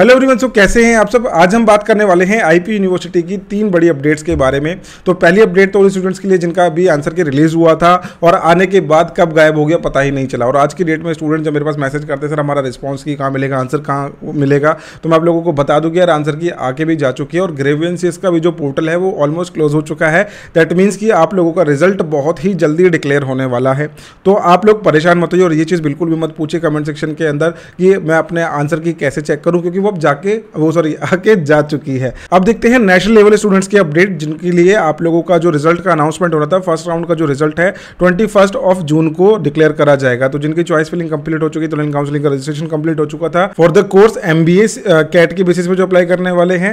hello everyone so कैसे हैं आप सब आज हम बात करने वाले हैं आईपी यूनिवर्सिटी की तीन बड़ी अपडेट्स के बारे में तो पहली अपडेट तो उन स्टूडेंट्स के लिए जिनका अभी आंसर के रिलीज हुआ था और आने के बाद कब गायब हो गया पता ही नहीं चला और आज की डेट में स्टूडेंट जब मेरे पास मैसेज करते सर हमारा रिस्पॉन्स की कहाँ मिलेगा आंसर कहाँ मिलेगा तो मैं आप लोगों को बता दूँगी यार आंसर की आके भी जा चुकी है और ग्रेवियंसिस का भी जो पोर्टल है वो ऑलमोस्ट क्लोज हो चुका है दैट मीन्स कि आप लोगों का रिजल्ट बहुत ही जल्दी डिक्लेयर होने वाला है तो आप लोग परेशान मत होइए और ये चीज़ बिल्कुल भी मत पूछे कमेंट सेक्शन के अंदर कि मैं अपने आंसर की कैसे चेक करूँ क्योंकि वो अब जाके वो सॉरी आके जा चुकी है अब देखते हैं नेशनल लेवल स्टूडेंट्स के अपडेट जिनके लिए आप लोगों का जो रिजल्ट का अनाउंसमेंट हो रहा था फर्स्ट राउंड का जो रिजल्ट है ट्वेंटी ऑफ जून को डिक्लेयर करा जाएगा तो जिनकी चॉइस फिलिंग कंप्लीट हो चुकी है तो काउंसिलिंग का रजिस्ट्रेशन कंप्लीट हो चुका था for the course M CAT के बेसिस पर जो अप्लाई करने वाले हैं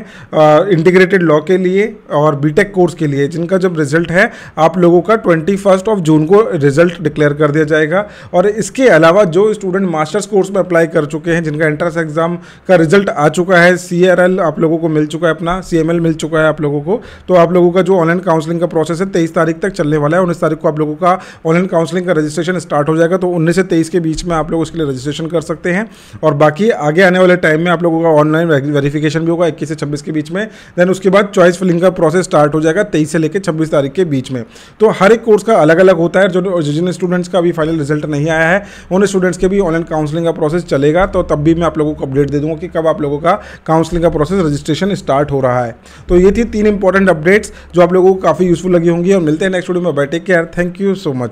इंटीग्रेटेड uh, लॉ के लिए और बीटेक कोर्स के लिए जिनका जब रिजल्ट है आप लोगों का ट्वेंटी ऑफ जून को रिजल्ट डिक्लेयर कर दिया जाएगा और इसके अलावा जो स्टूडेंट मास्टर्स कोर्स में अप्लाई कर चुके हैं जिनका एंट्रेंस एग्जाम का रिजल्ट रिजल्ट आ चुका है सी आप लोगों को मिल चुका है अपना सी मिल चुका है आप लोगों को तो आप लोगों का जो ऑनलाइन काउंसलिंग का प्रोसेस है तेईस तारीख तक चलने वाला है उन्नीस तारीख को आप लोगों का ऑनलाइन काउंसलिंग का रजिस्ट्रेशन स्टार्ट हो जाएगा तो उन्नीस से तेईस के बीच में आप लोग उसके लिए रजिस्ट्रेशन कर सकते हैं और बाकी आगे आने वाले टाइम में आप लोगों का ऑनलाइन वेरिफिकेशन भी होगा इक्कीस से छब्बीस के बीच में देन उसके बाद चॉइस फिलिंग का प्रोसेस स्टार्ट हो जाएगा तेईस से लेकर छब्बीस तारीख के बीच में तो हर एक कोर्स का अलग अलग होता है जो जिन स्टूडेंट्स का अभी फाइनल रिजल्ट नहीं आया है उन स्टूडेंट्स के भी ऑनलाइन काउंसलिंग का प्रोसेस चलेगा तो तब भी मैं आप लोगों को अपडेट दे दूंगा कि कब आप लोगों का काउंसलिंग का प्रोसेस रजिस्ट्रेशन स्टार्ट हो रहा है तो ये थी तीन इंपॉर्टेंट अपडेट्स जो आप लोगों को काफ़ी यूजफुल लगी होंगी और मिलते हैं नेक्स्ट वीडियो में बैठे care thank you so much